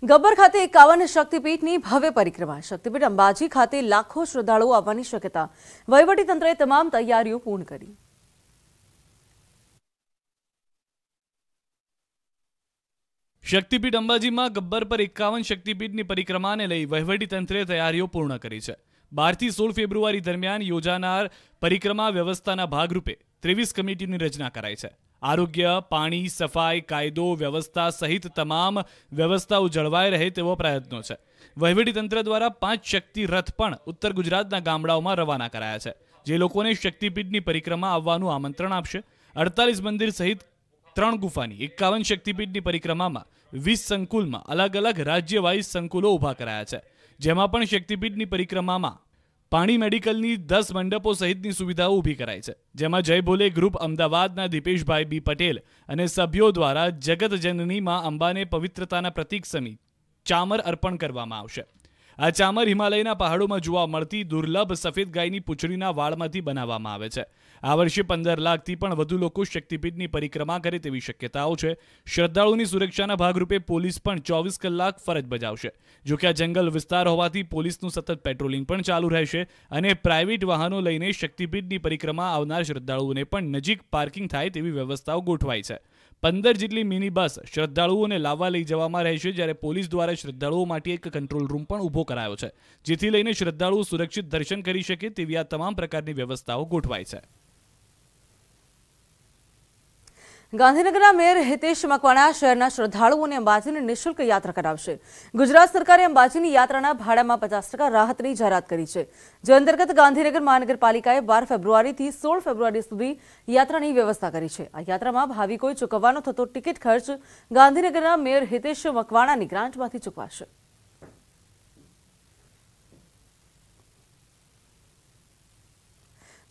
ગબ્બર ખાતે એકાવન શક્તિપીઠની ભવ્ય પરિક્રમા શક્તિપીઠ અંબાજી ખાતે લાખો શ્રદ્ધાળુઓ આવવાની શક્યતા તંત્રએ તમામ તૈયારીઓ પૂર્ણ કરી શક્તિપીઠ અંબાજીમાં ગબ્બર પર એકાવન શક્તિપીઠની પરિક્રમાને લઈ તંત્રએ તૈયારીઓ પૂર્ણ કરી છે બારથી સોળ ફેબ્રુઆરી દરમિયાન યોજાનાર પરિક્રમા વ્યવસ્થાના ભાગરૂપે ત્રેવીસ કમિટીની રચના કરાઈ છે આરોગ્ય પાણી સફાઈ કાયદો વ્યવસ્થા સહિત તમામ વ્યવસ્થાઓ જળવાઈ રહે તેવો પ્રયત્નો છે વહીવટીતંત્ર દ્વારા પાંચ શક્તિ રથ પણ ઉત્તર ગુજરાતના ગામડાઓમાં રવાના કરાયા છે જે લોકોને શક્તિપીઠની પરિક્રમા આવવાનું આમંત્રણ આપશે અડતાલીસ મંદિર સહિત ત્રણ ગુફાની એકાવન શક્તિપીઠની પરિક્રમામાં વીસ સંકુલમાં અલગ અલગ રાજ્યવાઇઝ સંકુલો ઊભા કરાયા છે જેમાં પણ શક્તિપીઠની પરિક્રમામાં પાણી મેડિકલની દસ મંડપો સહિતની સુવિધાઓ ઊભી કરાય છે જેમાં જય ભોલે ગ્રુપ અમદાવાદના દીપેશભાઈ બી પટેલ અને સભ્યો દ્વારા જગતજનની માં અંબાને પવિત્રતાના પ્રતીક સમી ચામર અર્પણ કરવામાં આવશે આ ચામર હિમાલયના પહાડોમાં જોવા મળતી દુર્લભ સફેદ ગાયની પૂંછડીના વાળમાંથી બનાવવામાં આવે છે આ વર્ષે પંદર લાખથી પણ વધુ લોકો શક્તિપીઠની પરિક્રમા કરે તેવી શક્યતાઓ છે શ્રદ્ધાળુની સુરક્ષાના ભાગરૂપે પોલીસ પણ ચોવીસ કલાક ફરજ બજાવશે જોકે આ જંગલ વિસ્તાર હોવાથી પોલીસનું સતત પેટ્રોલિંગ પણ ચાલુ રહેશે અને પ્રાઇવેટ વાહનો લઈને શક્તિપીઠની પરિક્રમા આવનાર શ્રદ્ધાળુઓને પણ નજીક પાર્કિંગ થાય તેવી વ્યવસ્થાઓ ગોઠવાઈ છે પંદર જેટલી મિની બસ શ્રદ્ધાળુઓને લાવવા લઈ જવામાં રહેશે જ્યારે પોલીસ દ્વારા શ્રદ્ધાળુઓ માટે એક કંટ્રોલ રૂમ પણ ઊભો કરાયો છે જેથી લઈને શ્રદ્ધાળુઓ સુરક્ષિત દર્શન કરી શકે તેવી આ તમામ પ્રકારની વ્યવસ્થાઓ ગોઠવાઈ છે ગાંધીનગરના મેયર હિતેશ મકવાણા શહેરના શ્રદ્ધાળુઓને અંબાજીની નિઃશુલ્ક યાત્રા કરાવશે ગુજરાત સરકારે અંબાજીની યાત્રાના ભાડામાં પચાસ ટકા રાહતની જાહેરાત કરી છે જે અંતર્ગત ગાંધીનગર મહાનગરપાલિકાએ બાર ફેબ્રુઆરીથી સોળ ફેબ્રુઆરી સુધી યાત્રાની વ્યવસ્થા કરી છે આ યાત્રામાં ભાવિકોએ ચૂકવવાનો થતો ટિકિટ ખર્ચ ગાંધીનગરના મેયર હિતેશ મકવાણાની ગ્રાન્ટમાંથી ચૂકવાશે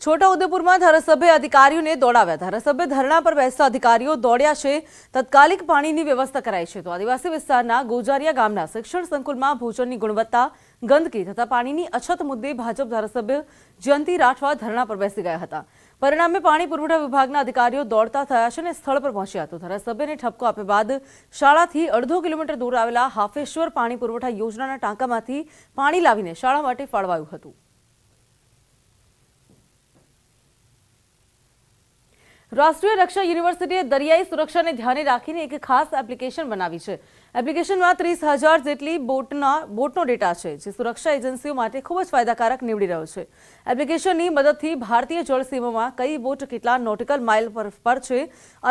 છોટાઉદેપુરમાં ધારાસભ્ય અધિકારીઓને દોડાવ્યા ધારાસભ્ય ધરણા પર બેસતા અધિકારીઓ દોડ્યા છે તત્કાલિક પાણીની વ્યવસ્થા કરાઈ છે તો આદિવાસી વિસ્તારના ગોજારિયા ગામના શિક્ષણ સંકુલમાં ભોજનની ગુણવત્તા ગંદકી તથા પાણીની અછત મુદ્દે ભાજપ ધારાસભ્ય જયંતિ રાઠવા ધરણા પર બેસી ગયા હતા પરિણામે પાણી પુરવઠા વિભાગના અધિકારીઓ દોડતા થયા છે અને સ્થળ પર પહોંચ્યા તો ધારાસભ્યને ઠપકો આપ્યા બાદ શાળાથી અડધો કિલોમીટર દૂર આવેલા હાફેશ્વર પાણી પુરવઠા યોજનાના ટાંકામાંથી પાણી લાવીને શાળા માટે ફાળવાયું હતું રાષ્ટ્રીય રક્ષા યુનિવર્સિટીએ દરિયાઈ સુરક્ષાને ધ્યાને રાખીને એક ખાસ એપ્લિકેશન બનાવી છે એપ્લિકેશનમાં ત્રીસ હજાર જેટલી બોટના બોટનો ડેટા છે જે સુરક્ષા એજન્સીઓ માટે ખૂબ જ ફાયદાકારક નીવડી રહ્યો છે એપ્લિકેશનની મદદથી ભારતીય જળસીમામાં કઈ બોટ કેટલા નોટિકલ માઇલ પર છે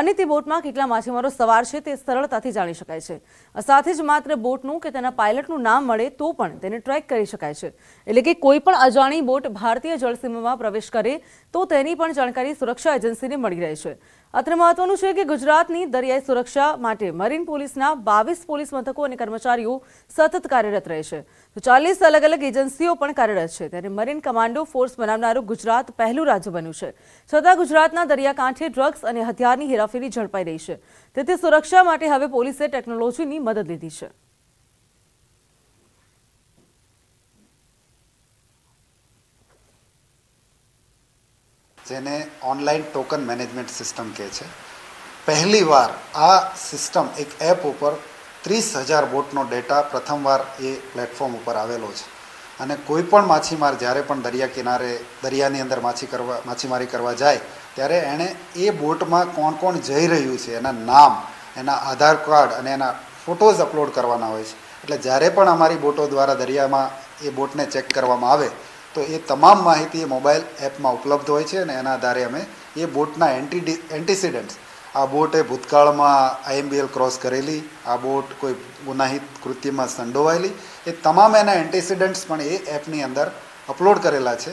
અને તે બોટમાં કેટલા માછીમારો સવાર છે તે સરળતાથી જાણી શકાય છે સાથે જ માત્ર બોટનું કે તેના પાયલટનું નામ મળે તો પણ તેને ટ્રેક કરી શકાય છે એટલે કે કોઈ પણ અજાણી બોટ ભારતીય જળસીમામાં પ્રવેશ કરે તો તેની પણ જાણકારી સુરક્ષા એજન્સીને મળી રહી છે અત્રે મહત્વનું છે કે ગુજરાતની દરિયાઈ સુરક્ષા માટે મરીન પોલીસના બાવીસ પોલીસ મથકો અને કર્મચારીઓ સતત કાર્યરત રહે છે તો ચાલીસ અલગ અલગ એજન્સીઓ પણ કાર્યરત છે ત્યારે મરીન કમાન્ડો ફોર્સ બનાવનારું ગુજરાત પહેલું રાજ્ય બન્યું છે છતાં ગુજરાતના દરિયાકાંઠે ડ્રગ્સ અને હથિયારની હેરાફેરી ઝડપાઈ રહી છે તેથી સુરક્ષા માટે હવે પોલીસે ટેકનોલોજીની મદદ લીધી છે જેને ઓનલાઈન ટોકન મેનેજમેન્ટ સિસ્ટમ કહે છે પહેલીવાર આ સિસ્ટમ એક એપ ઉપર ત્રીસ હજાર બોટનો ડેટા પ્રથમવાર એ પ્લેટફોર્મ ઉપર આવેલો છે અને કોઈપણ માછીમાર જ્યારે પણ દરિયા કિનારે દરિયાની અંદર માછી કરવા માછીમારી કરવા જાય ત્યારે એણે એ બોટમાં કોણ કોણ જઈ રહ્યું છે એના નામ એના આધાર કાર્ડ અને એના ફોટોઝ અપલોડ કરવાના હોય છે એટલે જ્યારે પણ અમારી બોટો દ્વારા દરિયામાં એ બોટને ચેક કરવામાં આવે તો એ તમામ માહિતી એ મોબાઈલ એપમાં ઉપલબ્ધ હોય છે અને એના આધારે અમે એ બોટના એન્ટી એન્ટીસિડન્ટ્સ આ બોટે ભૂતકાળમાં આઈએમબીએલ ક્રોસ કરેલી આ બોટ કોઈ ગુનાહિત કૃત્યમાં સંડોવાયેલી એ તમામ એના એન્ટીસિડન્ટ્સ પણ એ એપની અંદર અપલોડ કરેલા છે